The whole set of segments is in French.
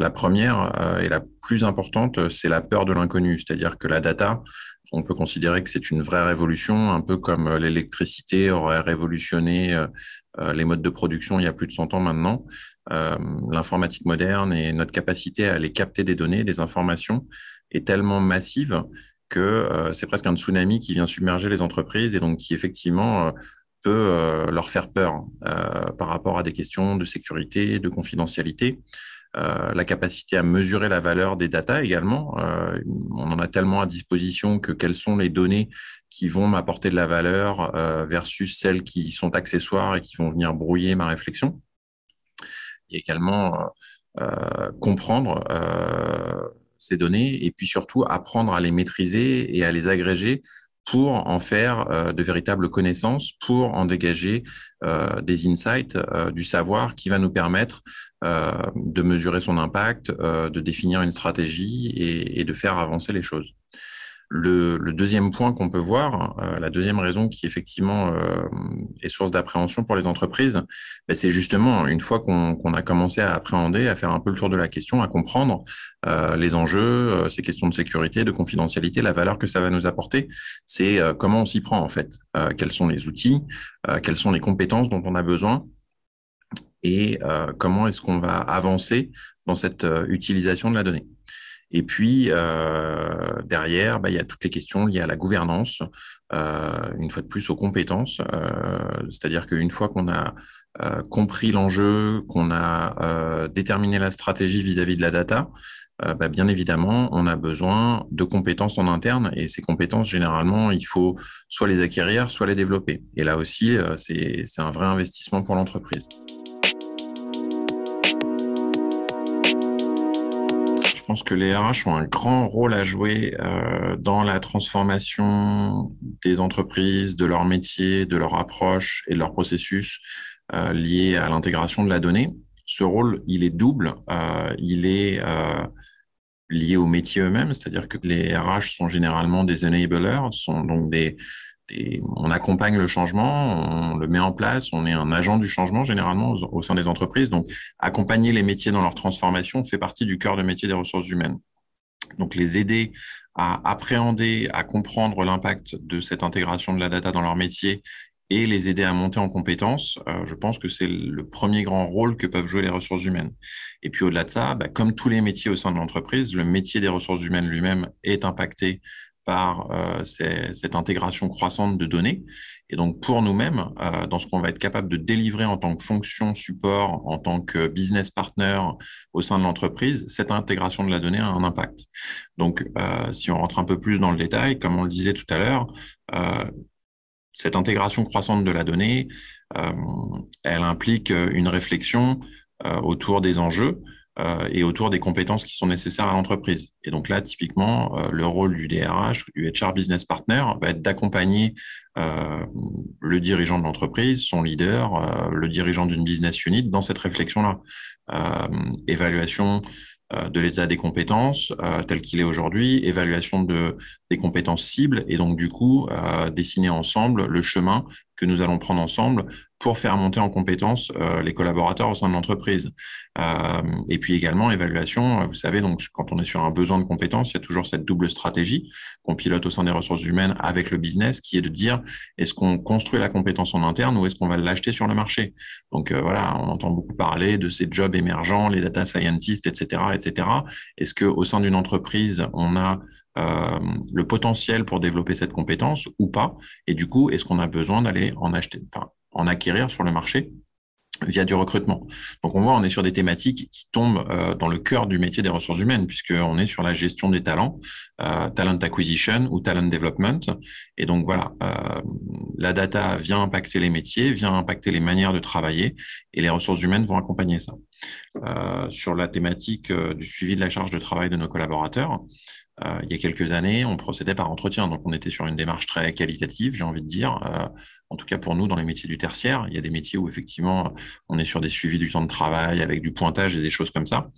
La première euh, et la plus importante, euh, c'est la peur de l'inconnu, c'est-à-dire que la data, on peut considérer que c'est une vraie révolution, un peu comme euh, l'électricité aurait révolutionné les modes de production il y a plus de 100 ans maintenant. L'informatique moderne et notre capacité à aller capter des données, des informations, est tellement massive que c'est presque un tsunami qui vient submerger les entreprises et donc qui effectivement peut leur faire peur par rapport à des questions de sécurité, de confidentialité. Euh, la capacité à mesurer la valeur des data également. Euh, on en a tellement à disposition que quelles sont les données qui vont m'apporter de la valeur euh, versus celles qui sont accessoires et qui vont venir brouiller ma réflexion. Et également comprendre ces données et puis surtout apprendre à les maîtriser et à les agréger pour en faire euh, de véritables connaissances, pour en dégager euh, des insights, euh, du savoir qui va nous permettre de mesurer son impact, de définir une stratégie et, de faire avancer les choses. Le, deuxième point qu'on peut voir, euh, la deuxième raison qui effectivement euh, est source d'appréhension pour les entreprises, bah, c'est justement une fois qu'on a commencé à appréhender, à faire un peu le tour de la question, à comprendre euh, les enjeux, ces questions de sécurité, de confidentialité, la valeur que ça va nous apporter, c'est comment on s'y prend en fait, quels sont les outils, quelles sont les compétences dont on a besoin et comment est-ce qu'on va avancer dans cette utilisation de la donnée. Et puis euh, derrière, bah, il y a toutes les questions liées à la gouvernance, euh, une fois de plus aux compétences. Euh, c'est-à-dire qu'une fois qu'on a compris l'enjeu, qu'on a déterminé la stratégie vis-à-vis de la data, bah, bien évidemment, on a besoin de compétences en interne. Et ces compétences, généralement, il faut soit les acquérir, soit les développer. Et là aussi, c'est un vrai investissement pour l'entreprise. pense que les RH ont un grand rôle à jouer euh, dans la transformation des entreprises, de leur métier, de leur approche et de leur processus euh, lié à l'intégration de la donnée. Ce rôle, il est double. Euh, il est euh, lié au métier eux-mêmes, c'est-à-dire que les RH sont généralement des enablers, sont donc des, on accompagne le changement, on le met en place, on est un agent du changement généralement au, sein des entreprises. Donc, accompagner les métiers dans leur transformation fait partie du cœur de métier des ressources humaines. Donc, les aider à appréhender, à comprendre l'impact de cette intégration de la data dans leur métier et les aider à monter en compétences, euh, je pense que c'est le premier grand rôle que peuvent jouer les ressources humaines. Et puis au-delà de ça, bah, comme tous les métiers au sein de l'entreprise, le métier des ressources humaines lui-même est impacté par euh, cette intégration croissante de données. Et donc pour nous-mêmes, euh, dans ce qu'on va être capable de délivrer en tant que fonction support, en tant que business partner au sein de l'entreprise, cette intégration de la donnée a un impact. Donc euh, si on rentre un peu plus dans le détail, comme on le disait tout à l'heure, cette intégration croissante de la donnée, elle implique une réflexion autour des enjeux. Euh, et autour des compétences qui sont nécessaires à l'entreprise. Et donc là, typiquement, euh, le rôle du DRH, du HR Business Partner, va être d'accompagner euh, le dirigeant de l'entreprise, son leader, le dirigeant d'une business unit dans cette réflexion-là. évaluation de l'état des compétences tel qu'il est aujourd'hui, évaluation de, des compétences cibles et donc du coup dessiner ensemble le chemin que nous allons prendre ensemble pour faire monter en compétence euh, les collaborateurs au sein de l'entreprise. Euh, et puis également évaluation, euh, vous savez, donc quand on est sur un besoin de compétences, il y a toujours cette double stratégie qu'on pilote au sein des ressources humaines avec le business, qui est de dire est-ce qu'on construit la compétence en interne ou est-ce qu'on va l'acheter sur le marché. Donc voilà, on entend beaucoup parler de ces jobs émergents, les data scientists, etc., etc. Est-ce qu'au sein d'une entreprise, on a euh, le potentiel pour développer cette compétence ou pas Et du coup, est-ce qu'on a besoin d'aller en acheter, enfin, en acquérir sur le marché via du recrutement. Donc on voit, on est sur des thématiques qui tombent euh, dans le cœur du métier des ressources humaines, puisqu'on est sur la gestion des talents, euh, talent acquisition ou talent development. Et donc voilà, la data vient impacter les métiers, vient impacter les manières de travailler, et les ressources humaines vont accompagner ça. sur la thématique du suivi de la charge de travail de nos collaborateurs, euh, il y a quelques années, on procédait par entretien. Donc, on était sur une démarche très qualitative, j'ai envie de dire. Euh, en tout cas, pour nous, dans les métiers du tertiaire, il y a des métiers où, effectivement, on est sur des suivis du temps de travail avec du pointage et des choses comme ça.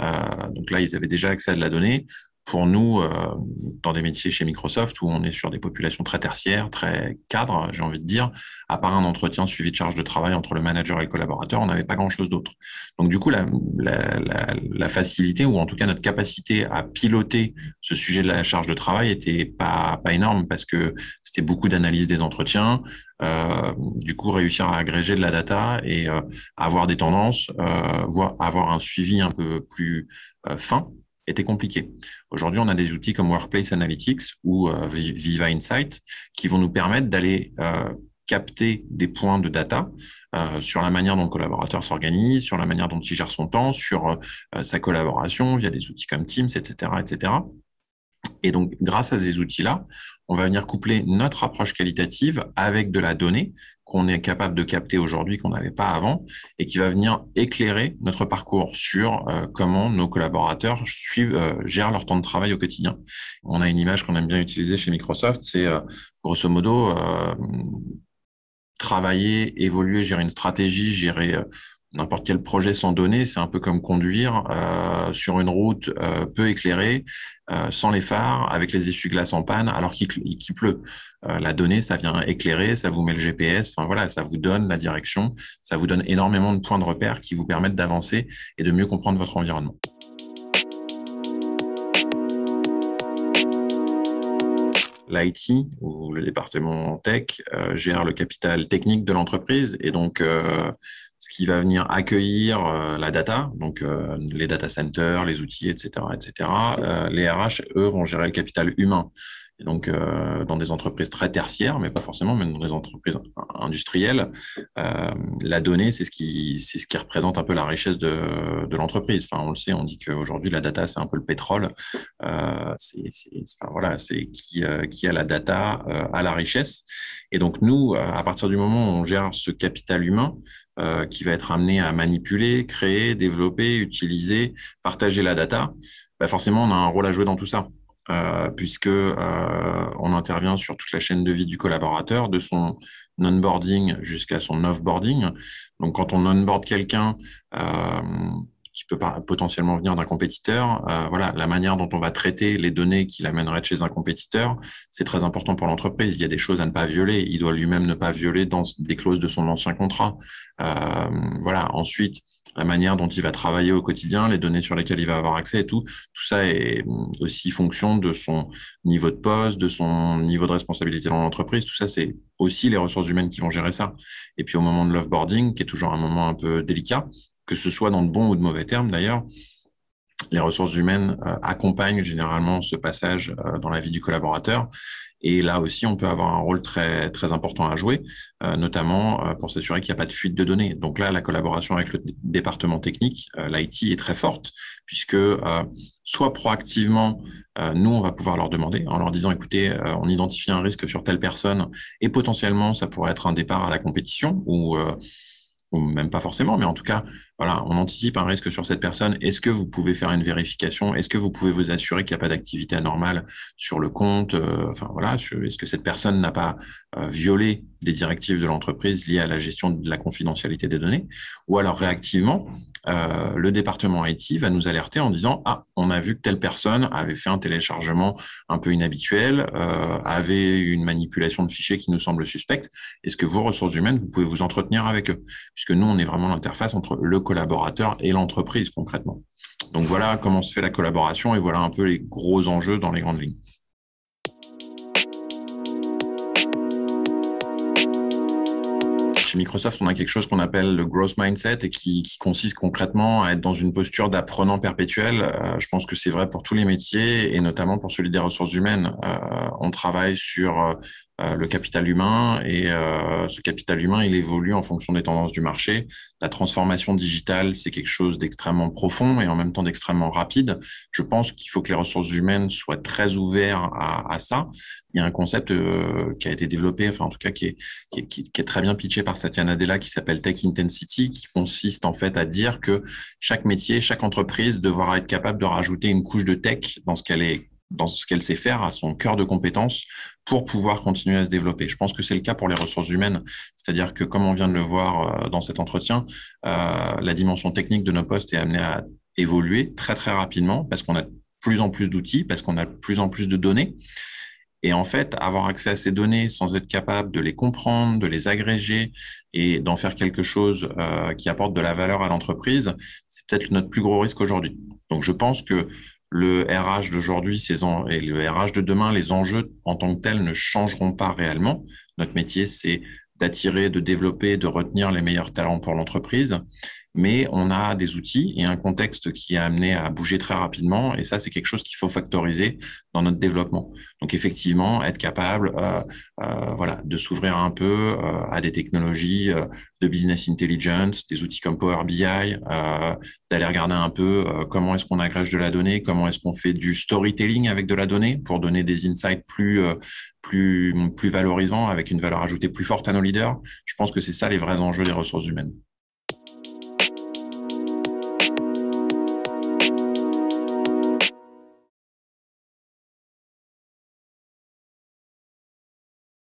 Euh, donc là, ils avaient déjà accès à de la donnée pour nous, euh, dans des métiers chez Microsoft où on est sur des populations très tertiaires, très cadres, j'ai envie de dire, à part un entretien suivi de charge de travail entre le manager et le collaborateur, on n'avait pas grand-chose d'autre. Donc du coup, la, la, facilité, ou en tout cas notre capacité à piloter ce sujet de la charge de travail était pas, pas énorme parce que c'était beaucoup d'analyse des entretiens, euh, du coup réussir à agréger de la data et euh, avoir des tendances, voire avoir un suivi un peu plus fin était compliqué. Aujourd'hui, on a des outils comme Workplace Analytics ou euh, Viva Insight qui vont nous permettre d'aller euh, capter des points de data euh, sur la manière dont le collaborateur s'organise, sur la manière dont il gère son temps, sur sa collaboration via des outils comme Teams, etc., etc. Et donc, grâce à ces outils-là, on va venir coupler notre approche qualitative avec de la donnée qu'on est capable de capter aujourd'hui, qu'on n'avait pas avant, et qui va venir éclairer notre parcours sur euh, comment nos collaborateurs suivent, euh, gèrent leur temps de travail au quotidien. On a une image qu'on aime bien utiliser chez Microsoft, c'est euh, grosso modo travailler, évoluer, gérer une stratégie, gérer n'importe quel projet sans données, c'est un peu comme conduire euh, sur une route euh, peu éclairée, euh, sans les phares, avec les essuie-glaces en panne, alors qu'il pleut. la donnée, ça vient éclairer, ça vous met le GPS, enfin voilà, ça vous donne la direction, ça vous donne énormément de points de repère qui vous permettent d'avancer et de mieux comprendre votre environnement. l'IT ou le département tech euh, gère le capital technique de l'entreprise et donc euh, ce qui va venir accueillir euh, la data, donc les data centers, les outils, etc., etc. les RH, eux, vont gérer le capital humain donc, euh, dans des entreprises très tertiaires, mais pas forcément, mais dans des entreprises industrielles, euh, la donnée, c'est ce qui, c'est ce qui représente un peu la richesse de, l'entreprise. Enfin, on le sait, on dit qu'aujourd'hui la data, c'est un peu le pétrole. Euh, c'est, voilà, c'est qui, qui a la data a la richesse. Et donc, nous, à partir du moment où on gère ce capital humain, qui va être amené à manipuler, créer, développer, utiliser, partager la data, bah, forcément, on a un rôle à jouer dans tout ça puisqu'on euh, puisque euh, on intervient sur toute la chaîne de vie du collaborateur, de son onboarding jusqu'à son offboarding. Donc, quand on onboard quelqu'un, euh, qui peut potentiellement venir d'un compétiteur. Euh, voilà, la manière dont on va traiter les données qu'il amènerait de chez un compétiteur, c'est très important pour l'entreprise. Il y a des choses à ne pas violer. Il doit lui-même ne pas violer dans des clauses de son ancien contrat. Euh, voilà. Ensuite, la manière dont il va travailler au quotidien, les données sur lesquelles il va avoir accès et tout, tout ça est aussi fonction de son niveau de poste, de son niveau de responsabilité dans l'entreprise. Tout ça, c'est aussi les ressources humaines qui vont gérer ça. Et puis au moment de l'offboarding, qui est toujours un moment un peu délicat, que ce soit dans de bons ou de mauvais termes d'ailleurs. Les ressources humaines euh, accompagnent généralement ce passage euh, dans la vie du collaborateur. Et là aussi, on peut avoir un rôle très, très important à jouer, euh, notamment pour s'assurer qu'il n'y a pas de fuite de données. Donc là, la collaboration avec le département technique, l'IT, est très forte, puisque soit proactivement, nous, on va pouvoir leur demander, en leur disant, écoutez, on identifie un risque sur telle personne, et potentiellement, ça pourrait être un départ à la compétition, ou même pas forcément, mais en tout cas, voilà, on anticipe un risque sur cette personne. Est-ce que vous pouvez faire une vérification Est-ce que vous pouvez vous assurer qu'il n'y a pas d'activité anormale sur le compte euh, Enfin voilà, est-ce que cette personne n'a pas euh, violé des directives de l'entreprise liées à la gestion de la confidentialité des données Ou alors réactivement, euh, le département IT va nous alerter en disant ah on a vu que telle personne avait fait un téléchargement un peu inhabituel, avait une manipulation de fichiers qui nous semble suspecte. Est-ce que vos ressources humaines vous pouvez vous entretenir avec eux Puisque nous on est vraiment l'interface entre le et l'entreprise concrètement. Donc voilà comment se fait la collaboration et voilà un peu les gros enjeux dans les grandes lignes. Chez Microsoft, on a quelque chose qu'on appelle le growth mindset et qui, consiste concrètement à être dans une posture d'apprenant perpétuel. Euh, je pense que c'est vrai pour tous les métiers et notamment pour celui des ressources humaines. Euh, on travaille sur euh, euh, le capital humain et euh, ce capital humain, il évolue en fonction des tendances du marché. La transformation digitale, c'est quelque chose d'extrêmement profond et en même temps d'extrêmement rapide. Je pense qu'il faut que les ressources humaines soient très ouvertes à, ça. Il y a un concept euh, qui a été développé, enfin en tout cas qui est, qui est très bien pitché par Satya Nadella, qui s'appelle Tech Intensity, qui consiste en fait à dire que chaque métier, chaque entreprise devra être capable de rajouter une couche de tech dans ce qu'elle est dans ce qu'elle sait faire, à son cœur de compétences, pour pouvoir continuer à se développer. Je pense que c'est le cas pour les ressources humaines, c'est-à-dire que comme on vient de le voir euh, dans cet entretien, euh, la dimension technique de nos postes est amenée à évoluer très très rapidement parce qu'on a de plus en plus d'outils, parce qu'on a de plus en plus de données. Et en fait, avoir accès à ces données sans être capable de les comprendre, de les agréger et d'en faire quelque chose euh, qui apporte de la valeur à l'entreprise, c'est peut-être notre plus gros risque aujourd'hui. Donc je pense que le RH d'aujourd'hui et le RH de demain, les enjeux en tant que tels ne changeront pas réellement. Notre métier, c'est d'attirer, de développer, de retenir les meilleurs talents pour l'entreprise mais on a des outils et un contexte qui a amené à bouger très rapidement. Et ça, c'est quelque chose qu'il faut factoriser dans notre développement. Donc, effectivement, être capable, euh, euh, voilà, de s'ouvrir un peu euh, à des technologies de business intelligence, des outils comme Power BI, d'aller regarder un peu comment est-ce qu'on agrège de la donnée, comment est-ce qu'on fait du storytelling avec de la donnée pour donner des insights plus plus plus valorisants avec une valeur ajoutée plus forte à nos leaders. Je pense que c'est ça les vrais enjeux des ressources humaines.